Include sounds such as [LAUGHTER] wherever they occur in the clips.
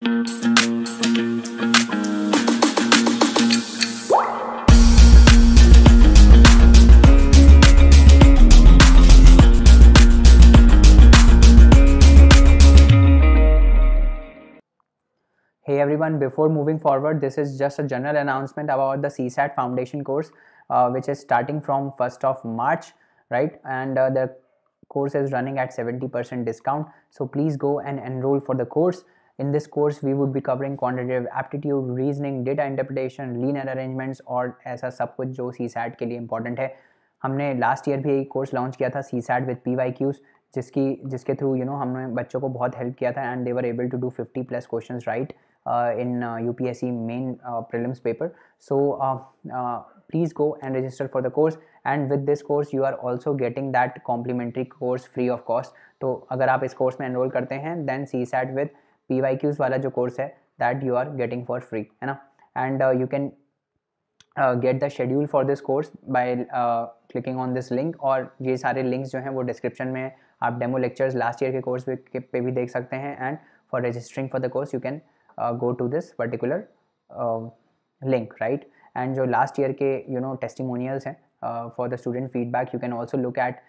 Hey everyone, before moving forward, this is just a general announcement about the CSAT foundation course, uh, which is starting from 1st of March, right? And uh, the course is running at 70% discount. So please go and enroll for the course. In this course, we would be covering quantitative aptitude, reasoning, data interpretation, linear arrangements और ऐसा सब कुछ जो C SAT के लिए important है हमने last year भी एक कोर्स लॉन्च किया था CSAT with P Y Qs जिसकी जिसके थ्रू यू नो हमने बच्चों को बहुत हेल्प किया था and they were able to do fifty plus question right in U P S C main prelims paper so please go and register for the course and with this course you are also getting that complimentary course free of cost तो अगर आप इस कोर्स में enrol करते हैं then CSAT with P Y Qs वाला जो कोर्स है that you are getting for free है ना and you can get the schedule for this course by clicking on this link और ये सारे लिंक्स जो हैं वो डिस्क्रिप्शन में आप डेमो लेक्चर्स लास्ट ईयर के कोर्स पे भी देख सकते हैं and for registering for the course you can go to this particular link right and जो लास्ट ईयर के यू नो टेस्टिमोनियल्स हैं for the student feedback you can also look at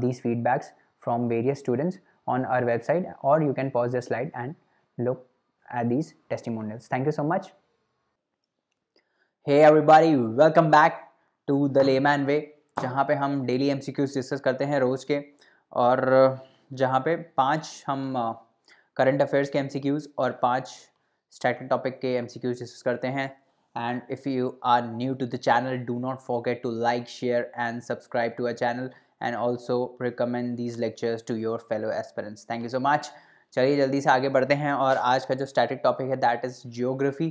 these feedbacks from various students on our website or you can pause the slide and look at these testimonials. Thank you so much. Hey everybody, welcome back to the layman way जहाँ पे हम daily MCQs discuss करते हैं रोज़ के और जहाँ पे पांच हम करंट अफेयर्स के एमसीक्यूज और पांच स्टैटिक टॉपिक के एमसीक्यूज डिस्कस करते हैं and if you are new to the channel do not forget to like share and subscribe to our channel and also recommend these lectures to your fellow aspirants thank you so much चलिए जल्दी से आगे बढ़ते हैं और आज का जो स्टैटिक टॉपिक है दैट इज़ जियोग्राफी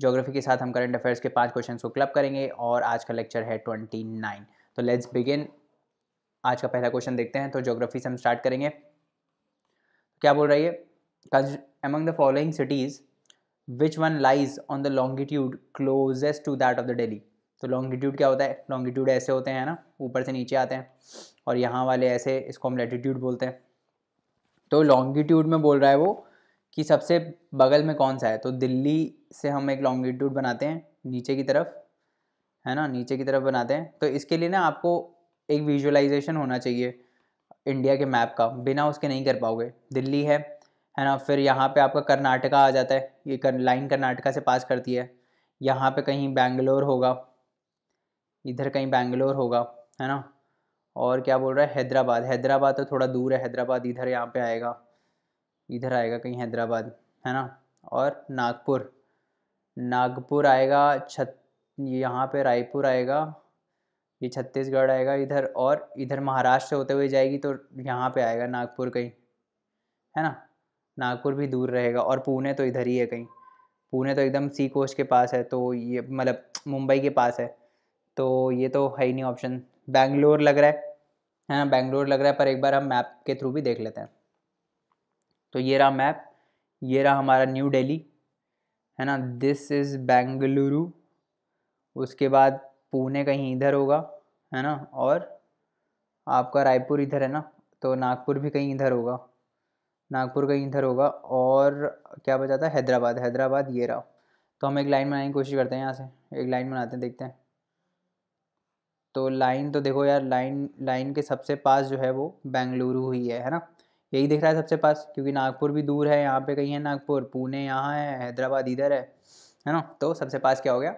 जियोग्राफी के साथ हम करंट अफेयर्स के पांच क्वेश्चन को क्लब करेंगे और आज का लेक्चर है ट्वेंटी नाइन तो लेट्स बिगिन आज का पहला क्वेश्चन देखते हैं तो जियोग्राफी से हम स्टार्ट करेंगे क्या बोल रही है among the following cities which one lies on the longitude closest to that of the Delhi तो लॉन्गिट्यूड क्या होता है लॉन्गिट्यूड ऐसे होते हैं ना ऊपर से नीचे आते हैं और यहाँ वाले ऐसे इसको हम लेटीट्यूड बोलते हैं तो लॉन्गिट्यूड में बोल रहा है वो कि सबसे बगल में कौन सा है तो दिल्ली से हम एक लॉन्गिट्यूड बनाते हैं नीचे की तरफ है ना नीचे की तरफ बनाते हैं तो इसके लिए ना आपको एक विजुअलाइजेशन होना चाहिए इंडिया के मैप का बिना उसके नहीं कर पाओगे दिल्ली है है ना फिर यहाँ पे आपका कर्नाटका आ जाता है ये कर, लाइन कर्नाटका से पास करती है यहाँ पे कहीं बैंगलोर होगा इधर कहीं बैंगलोर होगा है ना और क्या बोल रहा है हैदराबाद हैदराबाद तो थोड़ा दूर है हैदराबाद इधर यहाँ पे आएगा इधर आएगा कहीं हैदराबाद है ना और नागपुर नागपुर आएगा छत यहाँ पे रायपुर आएगा ये छत्तीसगढ़ आएगा इधर और इधर महाराष्ट्र से होते हुए जाएगी तो यहाँ पे आएगा नागपुर कहीं है ना नागपुर भी दूर रहेगा और पुणे तो इधर ही है कहीं पुणे तो एकदम सी कोस्ट के पास है तो ये मतलब मुंबई के पास है तो ये तो है ही नहीं ऑप्शन बैंगलोर लग रहा है है ना बेंगलोर लग रहा है पर एक बार हम मैप के थ्रू भी देख लेते हैं तो ये रहा मैप ये रहा हमारा न्यू डेली है ना दिस इज़ बेंगलुरु उसके बाद पुणे कहीं इधर होगा है ना और आपका रायपुर इधर है ना तो नागपुर भी कहीं इधर होगा नागपुर कहीं इधर होगा और क्या बचाता है हैदराबाद हैदराबाद ये रहा तो हम एक लाइन बनाने की कोशिश करते हैं यहाँ से एक लाइन बनाते हैं देखते हैं तो लाइन तो देखो यार लाइन लाइन के सबसे पास जो है वो बेंगलुरु ही है है ना यही दिख रहा है सबसे पास क्योंकि नागपुर भी दूर है यहाँ पे कहीं है नागपुर पुणे यहाँ है हैदराबाद इधर है है ना तो सबसे पास क्या हो गया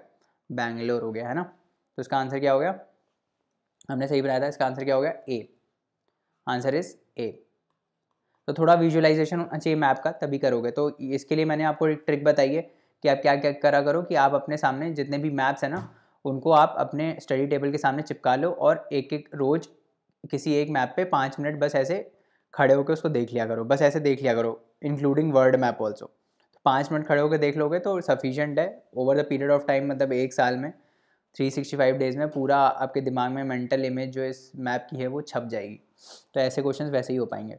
बेंगलोर हो गया है ना तो इसका आंसर क्या हो गया हमने सही बनाया था इसका आंसर क्या हो गया ए आंसर इज ए तो थोड़ा विजुअलाइजेशन होना चाहिए मैप का तभी करोगे तो इसके लिए मैंने आपको एक ट्रिक बताई है कि आप क्या क्या करा करो कि आप अपने सामने जितने भी मैप्स हैं ना उनको आप अपने स्टडी टेबल के सामने चिपका लो और एक एक रोज़ किसी एक मैप पे पाँच मिनट बस ऐसे खड़े होकर उसको देख लिया करो बस ऐसे देख लिया करो इंक्लूडिंग वर्ल्ड मैप ऑल्सो तो पाँच मिनट खड़े होकर देख लोगे तो सफिशेंट है over the period of time मतलब एक साल में थ्री सिक्सटी फाइव डेज़ में पूरा आपके दिमाग में मेंटल इमेज जो इस मैप की है वो छप जाएगी तो ऐसे क्वेश्चन वैसे ही हो पाएंगे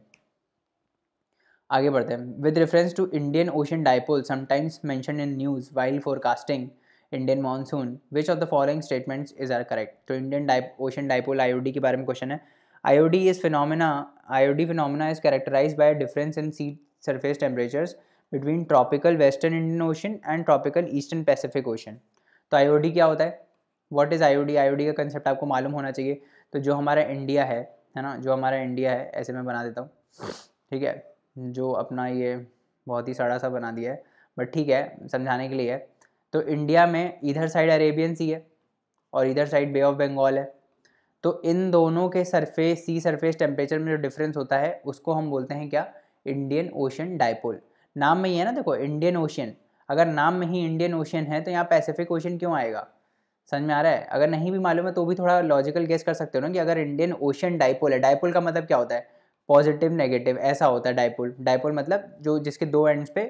आगे बढ़ते हैं with reference to Indian Ocean dipole sometimes mention in news while forecasting Indian monsoon which of the following statements is are correct तो Indian dip Ocean dipole IOD के बारे में क्वेश्चन है IOD is phenomena IOD phenomena is characterise by difference in sea surface temperatures between tropical western Indian Ocean and tropical eastern Pacific Ocean तो IOD क्या होता है what is IOD IOD का concept आपको मालूम होना चाहिए तो जो हमारा इंडिया है है ना जो हमारा इंडिया है ऐसे मैं बना देता हूँ ठीक है जो अपना ये बहुत ही सड़ा सा बना दिया है बट ठीक है समझाने के लिए है तो इंडिया में इधर साइड अरेबियन सी है और इधर साइड बे ऑफ बंगाल है तो इन दोनों के सरफेस सी सरफेस टेम्परेचर में जो डिफरेंस होता है उसको हम बोलते हैं क्या इंडियन ओशन डाइपोल नाम में ही है ना देखो इंडियन ओशन अगर नाम में ही इंडियन ओशन है तो यहाँ पैसिफिक ओशन क्यों आएगा समझ में आ रहा है अगर नहीं भी मालूम है तो भी थोड़ा लॉजिकल गेस कर सकते हो ना कि अगर इंडियन ओशन डाइपोल है डायपोल का मतलब क्या होता है पॉजिटिव नेगेटिव ऐसा होता है डायपोल डायपोल मतलब जो जिसके दो एंड्स पे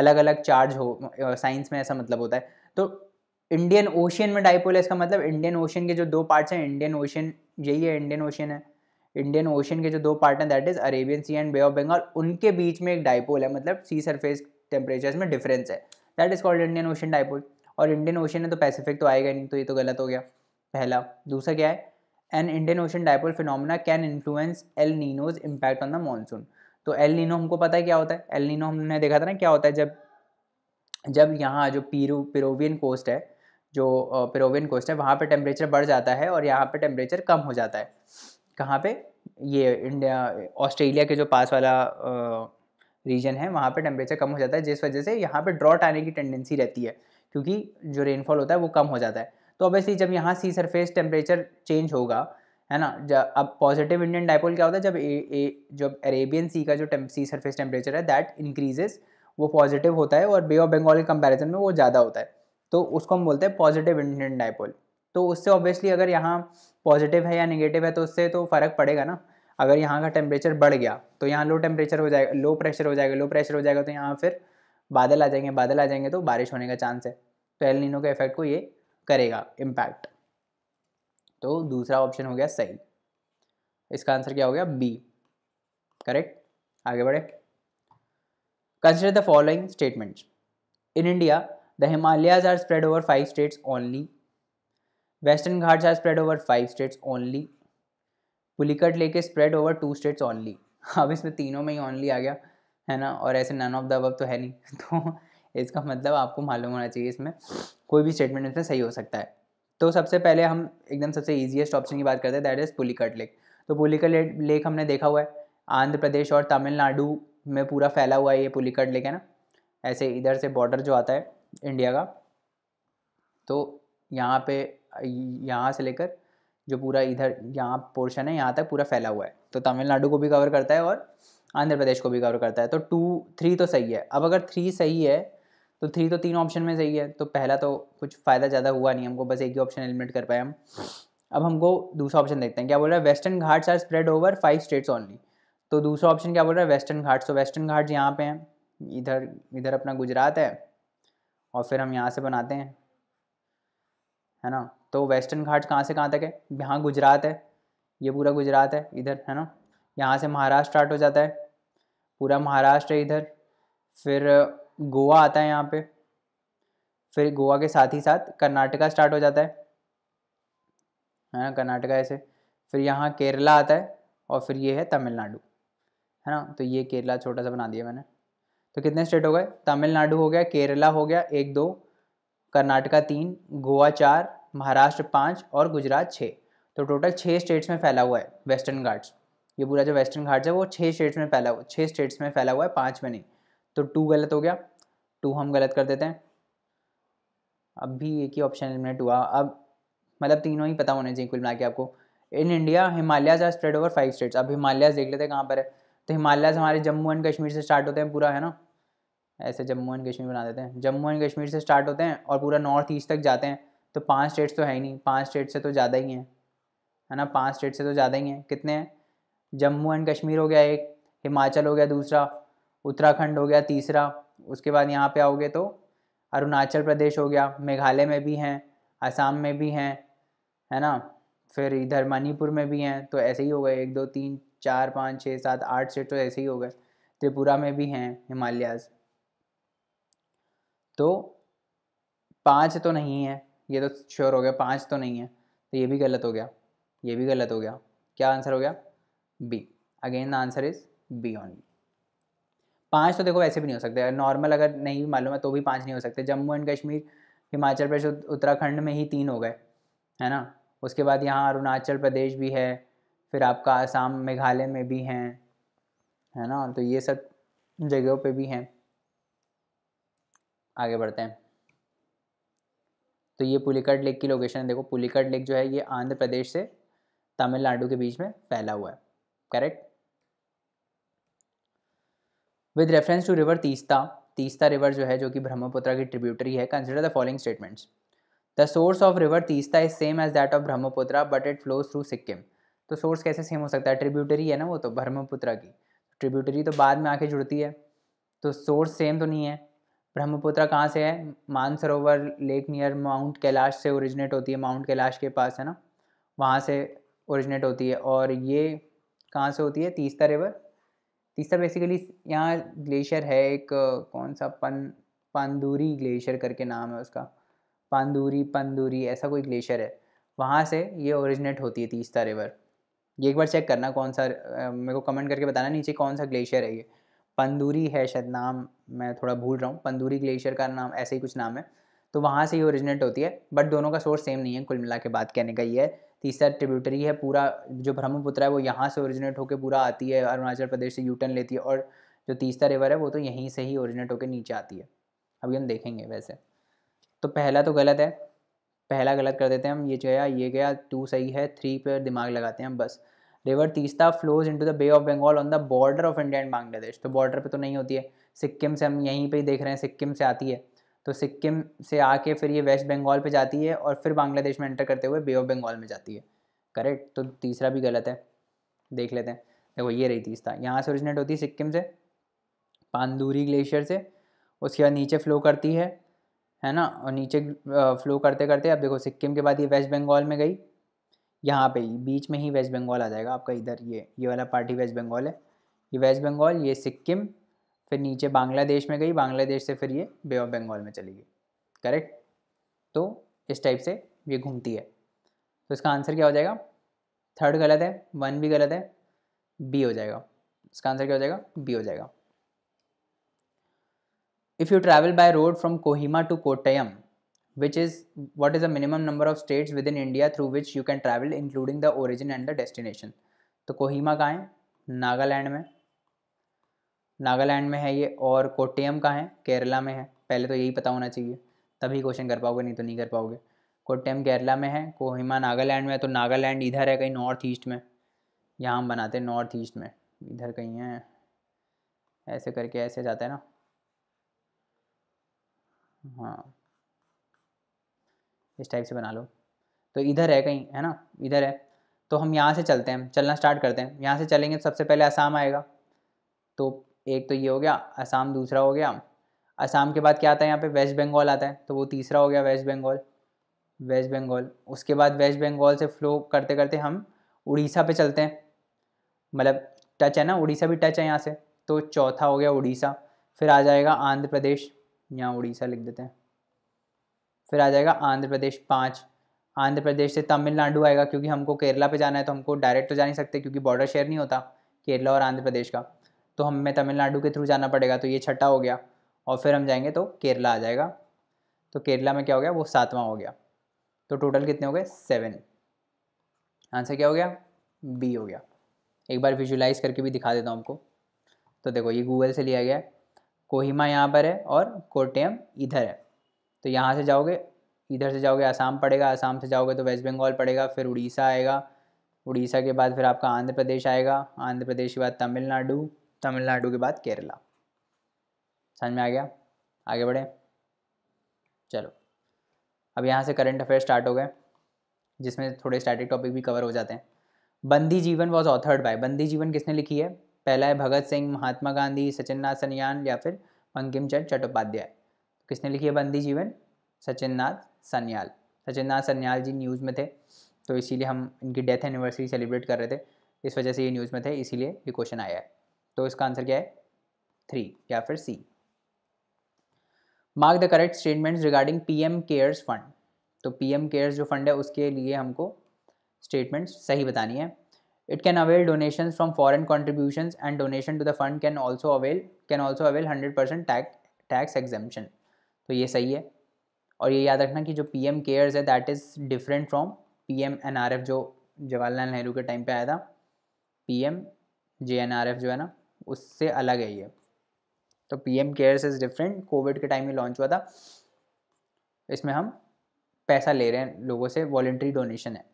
अलग अलग चार्ज हो साइंस में ऐसा मतलब होता है तो इंडियन ओशियन में डाइपोल है इसका मतलब इंडियन ओशियन के जो दो पार्ट्स हैं इंडियन ओशियन यही है इंडियन ओशियन है इंडियन ओशियन के जो दो पार्ट हैं that is Arabian Sea and Bay of Bengal उनके बीच में एक डाइपोल है मतलब सी सरफेस टेम्परेचर में डिफरेंस है that is called Indian Ocean dipole और इंडियन ओशियन है तो पैसिफिक तो आएगा नहीं तो ये तो गलत हो गया पहला दूसरा क्या है an Indian Ocean dipole phenomena can influence El Nino's impact on the monsoon तो एल नीनो हमको पता है क्या होता है एल नीनो हमने देखा था ना क्या होता है जब जब यहाँ जो पीरू पिरोवियन कोस्ट है जो पिरोवियन कोस्ट है वहाँ पे टेम्परेचर बढ़ जाता है और यहाँ पे टेम्परेचर कम हो जाता है कहाँ पे ये इंडिया ऑस्ट्रेलिया के जो पास वाला रीजन है वहाँ पे टेम्परेचर कम हो जाता है जिस वजह से यहाँ पे ड्रॉट आने की टेंडेंसी रहती है क्योंकि जो रेनफॉल होता है वो कम हो जाता है तो ऑब्वियसली जब यहाँ सी सरफेस टेम्परेचर चेंज होगा है ना जब अब पॉजिटिव इंडियन डायपोल क्या होता है जब ए, ए जब अरेबियन सी का जो सी सरफेस टेम्परेचर है दैट इंक्रीजेस वो पॉजिटिव होता है और बे ऑफ बंगाल के कंपैरिजन में वो ज़्यादा होता है तो उसको हम बोलते हैं पॉजिटिव इंडियन डायपोल तो उससे ऑब्वियसली अगर यहाँ पॉजिटिव है या निगेटिव है तो उससे तो फ़र्क पड़ेगा ना अगर यहाँ का टेम्परेचर बढ़ गया तो यहाँ लो टेम्परेचर हो जाएगा लो प्रेशर हो जाएगा लो प्रेशर हो जाएगा तो यहाँ फिर बादल आ जाएंगे बादल आ जाएंगे तो बारिश होने का चांस है तो एल नीनो के इफेक्ट को ये करेगा इम्पैक्ट तो दूसरा ऑप्शन हो गया सही इसका आंसर क्या हो गया बी करेक्ट आगे बढ़े consider the following statements in India the Himalayas are spread over five states only western Ghats are spread over five states only Pulicat lake spread over two states only अब इसमें तीनों में ही ओनली आ गया है ना और ऐसे नन ऑफ द अब तो है नहीं [LAUGHS] तो इसका मतलब आपको मालूम होना चाहिए इसमें कोई भी स्टेटमेंट इसमें सही हो सकता है तो सबसे पहले हम एकदम सबसे ईजिएस्ट ऑप्शन की बात करते हैं दैट इज़ पुलिकट लेक तो पुलिकट लेक हमने देखा हुआ है आंध्र प्रदेश और तमिलनाडु में पूरा फैला हुआ है ये पुलिकट लेक है ना ऐसे इधर से बॉर्डर जो आता है इंडिया का तो यहाँ पे यहाँ से लेकर जो पूरा इधर यहाँ पोर्शन है यहाँ तक पूरा फैला हुआ है तो तमिलनाडु को भी कवर करता है और आंध्र प्रदेश को भी कवर करता है तो टू थ्री तो सही है अब अगर थ्री सही है तो थ्री तो तीन ऑप्शन में सही है तो पहला तो कुछ फ़ायदा ज़्यादा हुआ नहीं हमको बस एक ही ऑप्शन एलिमिनेट कर पाए हम अब हमको दूसरा ऑप्शन देखते हैं क्या बोल रहा है western Ghats are spread over five states only तो दूसरा ऑप्शन क्या बोल रहा है वेस्टर्न घाट्स तो वेस्टर्न घाट्स यहाँ पे हैं इधर इधर अपना गुजरात है और फिर हम यहाँ से बनाते हैं है ना तो वेस्टर्न घाट्स कहाँ से कहाँ तक है यहाँ गुजरात है ये पूरा गुजरात है इधर है ना यहाँ से महाराष्ट्र स्टार्ट हो जाता है पूरा महाराष्ट्र है इधर फिर गोवा आता है यहाँ पे फिर गोवा के साथ ही साथ कर्नाटका स्टार्ट हो जाता है है हाँ, ना कर्नाटका ऐसे फिर यहाँ केरला आता है और फिर ये है तमिलनाडु है ना तो ये केरला छोटा सा बना दिया मैंने तो कितने स्टेट हो गए तमिलनाडु हो गया केरला हो गया एक दो कर्नाटका तीन गोवा चार महाराष्ट्र पाँच और गुजरात छः तो टोटल छः स्टेट्स में फैला हुआ है वेस्टर्न घाट्स ये पूरा जो वेस्टर्न घाट्स है वो छः स्टेट्स में फैला हुआ छः स्टेट्स में फैला हुआ है पाँच में नहीं तो टू गलत हो गया टू हम गलत कर देते हैं अब भी एक ही ऑप्शन एलिमिनेट हुआ अब मतलब तीनों ही पता होने चाहिए कुल मिला के आपको in India Himalayas are spread over five states अब हिमालयाज देख लेते हैं कहाँ पर है तो हिमालयाज हमारे जम्मू एंड कश्मीर से स्टार्ट होते हैं पूरा है ना ऐसे जम्मू एंड कश्मीर बना देते हैं जम्मू एंड कश्मीर से स्टार्ट होते हैं और पूरा नॉर्थ ईस्ट तक जाते हैं तो पाँच स्टेट्स तो है ही नहीं पाँच स्टेट से तो ज़्यादा ही हैं है ना पाँच स्टेट से तो ज़्यादा ही हैं कितने हैं जम्मू एंड कश्मीर हो गया एक हिमाचल हो गया दूसरा उत्तराखंड हो गया तीसरा उसके बाद यहाँ पे आओगे तो अरुणाचल प्रदेश हो गया मेघालय में भी हैं असम में भी हैं है ना फिर इधर मणिपुर में भी हैं तो ऐसे ही हो गए एक दो तीन चार पाँच छः सात आठ स्टेट तो ऐसे ही हो गए त्रिपुरा में भी हैं हिमालयाज तो पाँच तो नहीं है ये तो श्योर हो गया पाँच तो नहीं है तो ये भी गलत हो गया ये भी गलत हो गया क्या आंसर हो गया B again the answer is B only पाँच तो देखो वैसे भी नहीं हो सकते नॉर्मल अगर नहीं भी मालूम है तो भी पाँच नहीं हो सकते जम्मू एंड कश्मीर हिमाचल प्रदेश उत्तराखंड में ही तीन हो गए है ना उसके बाद यहाँ अरुणाचल प्रदेश भी है फिर आपका आसाम मेघालय में भी हैं है ना तो ये सब जगहों पे भी हैं आगे बढ़ते हैं तो ये पुलिकट लेक की लोकेशन है देखो पुलिकट लेक जो है ये आंध्र प्रदेश से तमिलनाडु के बीच में फैला हुआ है correct with reference to river Teesta Teesta river जो है जो कि ब्रह्मपुत्र की ट्रिब्यूटरी है consider the following statements the source of river Teesta is same as that of Brahmaputra but it flows through Sikkim तो सोर्स कैसे सेम हो सकता है ट्रिब्यूटरी है ना वो तो ब्रह्मपुत्र की ट्रिब्यूटरी तो बाद में आके जुड़ती है तो सोर्स सेम तो नहीं है ब्रह्मपुत्र कहाँ से है Mansarovar lake near mount Kailash से ओरिजिनेट होती है माउंट कैलाश के पास है ना वहाँ से ओरिजिनेट होती है और ये कहाँ से होती है तीस्ता रिवर तीसरा बेसिकली यहाँ ग्लेशियर है एक कौन सा पन पंदूरी ग्लेशियर करके नाम है उसका पंदूरी पंदूरी ऐसा कोई ग्लेशियर है वहाँ से ये ओरिजिनेट होती है तीसरा रिवर ये एक बार चेक करना कौन सा मेरे को कमेंट करके बताना नीचे कौन सा ग्लेशियर है ये पंदूरी है शायद नाम मैं थोड़ा भूल रहा हूँ पंदूरी ग्लेशियर का नाम ऐसे ही कुछ नाम है तो वहाँ से ये ओरिजिनेट होती है बट दोनों का सोर्स सेम नहीं है कुल मिला के बात कहने का ये है तीसरा ट्रिब्यूटरी है पूरा जो ब्रह्मपुत्र है वो यहाँ से ओरिजिनेट होकर पूरा आती है अरुणाचल प्रदेश से यूटर्न लेती है और जो तीसरा रिवर है वो तो यहीं से ही ओरिजिनेट होकर नीचे आती है अभी हम देखेंगे वैसे तो पहला तो गलत है पहला गलत कर देते हैं हम ये गया ये गया टू सही है थ्री पर दिमाग लगाते हैं हम बस river Teesta flows into the bay of Bengal on the border of India and Bangladesh तो बॉर्डर पे तो नहीं होती है सिक्किम से हम यहीं पे ही देख रहे हैं सिक्किम से आती है तो सिक्किम से आके फिर ये वेस्ट बंगाल पे जाती है और फिर बांग्लादेश में एंटर करते हुए बे ऑफ बंगाल में जाती है करेक्ट तो तीसरा भी गलत है देख लेते हैं देखो ये रही तीसरा यहाँ से ओरिजिनेट होती है सिक्किम से पानदूरी ग्लेशियर से उसके बाद नीचे फ्लो करती है है ना और नीचे फ्लो करते करते अब देखो सिक्किम के बाद ये वेस्ट बंगाल में गई यहाँ पे बीच में ही वेस्ट बंगाल आ जाएगा आपका इधर ये ये वाला पार्टी वेस्ट बंगाल है ये वेस्ट बंगाल ये सिक्किम फिर नीचे बांग्लादेश में गई बांग्लादेश से फिर ये बे ऑफ बंगाल में चली गई करेक्ट तो इस टाइप से ये घूमती है तो इसका आंसर क्या हो जाएगा थर्ड गलत है वन भी गलत है बी हो जाएगा इसका आंसर क्या हो जाएगा बी हो जाएगा if you travel by road from Kohima to which is what is is minimum number of states within India through which you can travel including the origin and the destination तो कोहिमा कहाँ है नागालैंड में नागालैंड में है ये और कोटियम का है केरला में है पहले तो यही पता होना चाहिए तभी क्वेश्चन कर पाओगे नहीं तो नहीं कर पाओगे कोटियम केरला में है कोहिमा नागालैंड में है तो नागालैंड इधर है कहीं नॉर्थ ईस्ट में यहाँ हम बनाते हैं नॉर्थ ईस्ट में इधर कहीं है ऐसे करके ऐसे जाता है ना हाँ इस टाइप से बना लो तो इधर है कहीं है ना इधर है तो हम यहाँ से चलते हैं चलना स्टार्ट करते हैं यहाँ से चलेंगे तो सबसे पहले आसाम आएगा तो एक तो ये हो गया असम दूसरा हो गया असम के बाद क्या आता है यहाँ पे वेस्ट बंगाल आता है तो वो तीसरा हो गया वेस्ट बंगाल वेस्ट बंगाल उसके बाद वेस्ट बंगाल से फ्लो करते करते हम उड़ीसा पे चलते हैं मतलब टच है ना उड़ीसा भी टच है यहाँ से तो चौथा हो गया उड़ीसा फिर आ जाएगा आंध्र प्रदेश यहाँ उड़ीसा लिख देते हैं फिर आ जाएगा आंध्र प्रदेश पाँच आंध्र प्रदेश से तमिलनाडु आएगा क्योंकि हमको केरला पे जाना है तो हमको डायरेक्ट तो जा नहीं सकते क्योंकि बॉर्डर शेयर नहीं होता केरला और आंध्र प्रदेश का तो हमें तमिलनाडु के थ्रू जाना पड़ेगा तो ये छठा हो गया और फिर हम जाएंगे तो केरला आ जाएगा तो केरला में क्या हो गया वो सातवां हो गया तो टोटल कितने हो गए सेवन आंसर क्या हो गया बी हो गया एक बार विजुलाइज करके भी दिखा देता हूँ आपको तो देखो ये गूगल से लिया गया है कोहिमा यहाँ पर है और कोटेम इधर है तो यहाँ से जाओगे इधर से जाओगे आसाम पड़ेगा आसाम से जाओगे तो वेस्ट बंगाल पड़ेगा फिर उड़ीसा आएगा उड़ीसा के बाद फिर आपका आंध्र प्रदेश आएगा आंध्र प्रदेश के बाद तमिलनाडु तमिलनाडु के बाद केरला समझ में आ गया आगे बढ़े चलो अब यहाँ से करंट अफेयर स्टार्ट हो गए जिसमें थोड़े स्टैटिक टॉपिक भी कवर हो जाते हैं बंदी जीवन वॉज ऑथर्ड बाय बंदी जीवन किसने लिखी है पहला है भगत सिंह महात्मा गांधी सचिन नाथ सन्यान या फिर बंकिम चंद चट्टोपाध्याय तो किसने लिखी है बंदी जीवन सचिन सचिननाथ सन्याल नाथ सन्याल जी न्यूज़ में थे तो इसीलिए हम इनकी डेथ एनिवर्सरी सेलिब्रेट कर रहे थे इस वजह से ये न्यूज़ में थे इसीलिए ये क्वेश्चन आया है तो इसका आंसर क्या है थ्री या फिर C mark the correct statements regarding PM cares fund तो पीएम केयर्स जो फंड है उसके लिए हमको स्टेटमेंट्स सही बतानी है it can avail donation from foreign contribution and donation to the fund can also avail can also avail hundred percent tax exemption तो ये सही है और ये याद रखना कि जो पी एम केयर्स है that is different from P M N R F जो जवाहरलाल नेहरू के टाइम पे आया था P M J N R F जो है ना उससे अलग है ये तो P M cares is different covid के टाइम में लॉन्च हुआ था इसमें हम पैसा ले रहे हैं लोगों से वॉल्ट्री डोनेशन है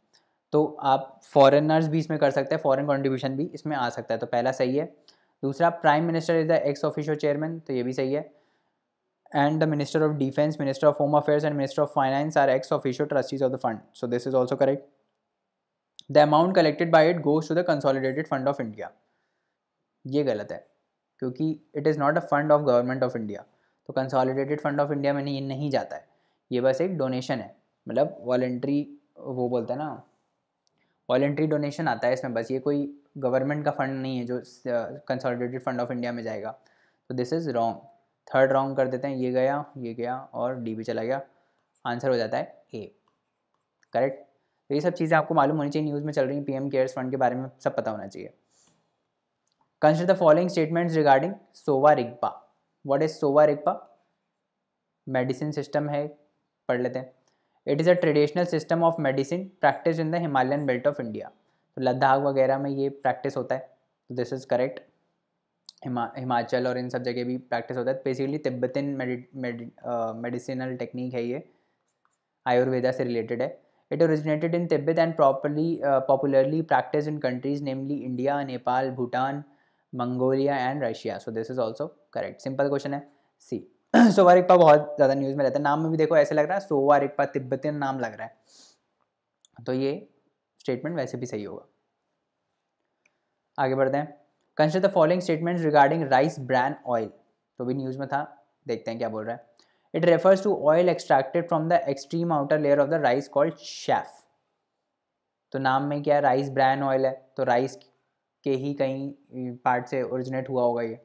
तो आप फॉरेनर्स भी इसमें कर सकते हैं फॉरेन कॉन्ट्रीब्यूशन भी इसमें आ सकता है तो पहला सही है दूसरा prime minister is the ex officio chairman तो ये भी सही है and the minister of defence minister of home affairs and minister of finance are ex officio trustees of the fund so this is also correct the amount collected by it goes to the consolidated fund of India ये गलत है क्योंकि it is not a fund of government of India तो consolidated fund of India में ये नहीं जाता है ये बस एक डोनेशन है मतलब वॉल्ट्री वो बोलते हैं ना वॉल्ट्री डोनेशन आता है इसमें बस ये कोई गवर्नमेंट का फंड नहीं है जो कंसॉलिडेटेड फंड ऑफ इंडिया में जाएगा तो this is wrong third wrong कर देते हैं ये गया ये गया और डी भी चला गया आंसर हो जाता है ए करेक्ट तो ये सब चीज़ें आपको मालूम होनी चाहिए न्यूज़ में चल रही हैं पीएम केयर्स फंड के बारे में सब पता होना चाहिए consider the following statement regarding Sowa Rigpa what is Sowa Rigpa medicine system है पढ़ लेते हैं it is a traditional system of medicine practice in the Himalayan belt of India तो लद्दाख वगैरह में ये प्रैक्टिस होता है तो दिस इज़ करेक्ट हिमा हिमाचल और इन सब जगह भी प्रैक्टिस होता है बेसिकली तिब्बतन मेडिसिनल टेक्निक है ये आयुर्वेदा से रिलेटेड है it originated in Tibet and properly popularly practice in countries namely India Nepal Bhutan Mongolia and Russia so this is also correct simple question है सी सोवा रिक्पा बहुत ज़्यादा न्यूज़ में रहता है नाम में भी देखो ऐसे लग रहा है सोवा रिक्पा तिब्बतीन नाम लग रहा है तो ये स्टेटमेंट वैसे भी सही होगा आगे बढ़ते हैं consider the following statement regarding rice brand oil तो भी न्यूज़ में था देखते हैं क्या बोल रहा है it refers to oil extracted from the extreme outer layer of the rice called chaff तो नाम में क्या है राइस ब्रांड ऑयल है तो राइस के ही कहीं पार्ट से ओरिजिनेट हुआ होगा ये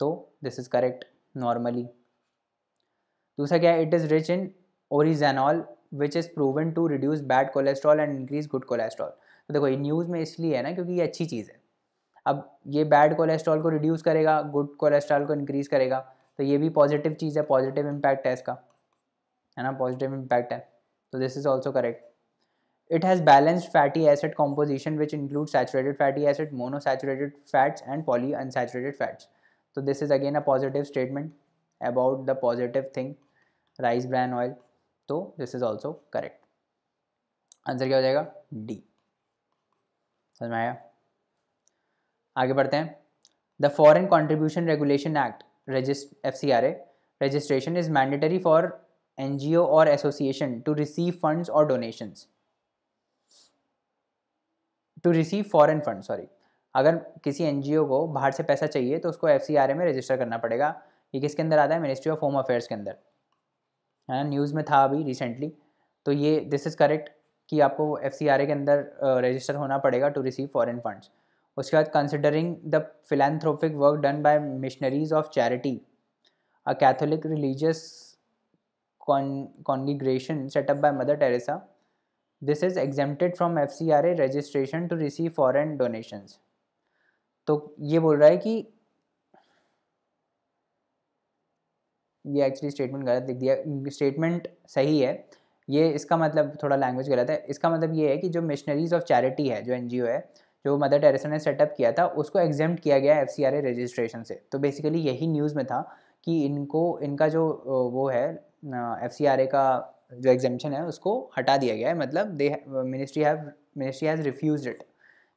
तो दिस इज़ करेक्ट नॉर्मली दूसरा क्या है it is rich in oryzanol which is proven to reduce bad cholesterol and increase good cholesterol तो देखो ये न्यूज़ में इसलिए है ना क्योंकि ये अच्छी चीज़ है अब ये बैड कोलेस्ट्रॉल को रिड्यूस करेगा गुड कोलेस्ट्रॉल को इंक्रीज़ करेगा तो ये भी पॉजिटिव चीज़ है पॉजिटिव इम्पैक्ट है इसका है ना पॉजिटिव इम्पैक्ट है तो this is also correct It has balanced fatty acid composition which includes saturated fatty acid, monosaturated fats and polyunsaturated fats. So this is again a positive statement about the positive thing rice bran oil. So this is also correct. Answer क्या हो जाएगा D समझ में आया आगे बढ़ते हैं the foreign contribution regulation act रजिस्ट F C R A registration is mandatory for N G O और एसोसिएशन टू रिसीव फंड्स और donations to receive foreign fund sorry अगर किसी एन को बाहर से पैसा चाहिए तो उसको एफ में रजिस्टर करना पड़ेगा ये किसके अंदर आता है मिनिस्ट्री ऑफ होम अफेयर्स के अंदर है ना न्यूज़ में था अभी रिसेंटली तो ये दिस इज़ करेक्ट कि आपको एफ के अंदर रजिस्टर होना पड़ेगा टू रिसीव फॉरन फंड्स उसके बाद considering the philanthropic work done by missionaries of charity a catholic religious congregation set up by mother Teresa this is exempted from F C R A registration to receive foreign donations तो ये बोल रहा है कि ये actually statement गलत दिख दिया स्टेटमेंट सही है ये इसका मतलब थोड़ा लैंग्वेज गलत है इसका मतलब ये है कि जो मिशनरीज ऑफ चैरिटी है जो एन है जो मदर टेरेसा ने सेटअप किया था उसको एग्जेम्प्ट किया गया है F C R A registration से तो बेसिकली यही न्यूज़ में था कि इनको इनका जो वो है एफ सी आर ए का जो एग्जामेशन है उसको हटा दिया गया है मतलब the ministry have ministry has refuse it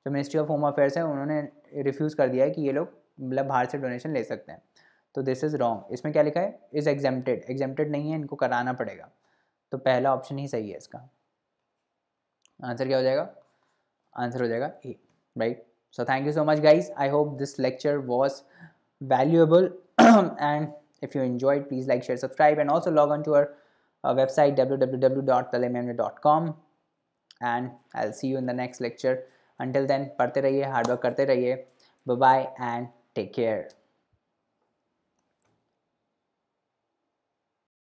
जो मिनिस्ट्री ऑफ होम अफेयर्स है उन्होंने रिफ्यूज़ कर दिया है कि ये लोग मतलब बाहर से डोनेशन ले सकते हैं तो दिस इज़ रॉन्ग इसमें क्या लिखा है इज़ एग्जामेटेड एग्जामेटेड नहीं है इनको कराना पड़ेगा तो पहला ऑप्शन ही सही है इसका आंसर क्या हो जाएगा आंसर हो जाएगा A right so thank you so much guys I hope this lecture was valuable and if you enjoyed please like share subscribe and also log on to our website www.talemanme.com and I'll see you in the next lecture. Until then, पढ़ते रहिए hard work करते रहिए Bye bye and take care.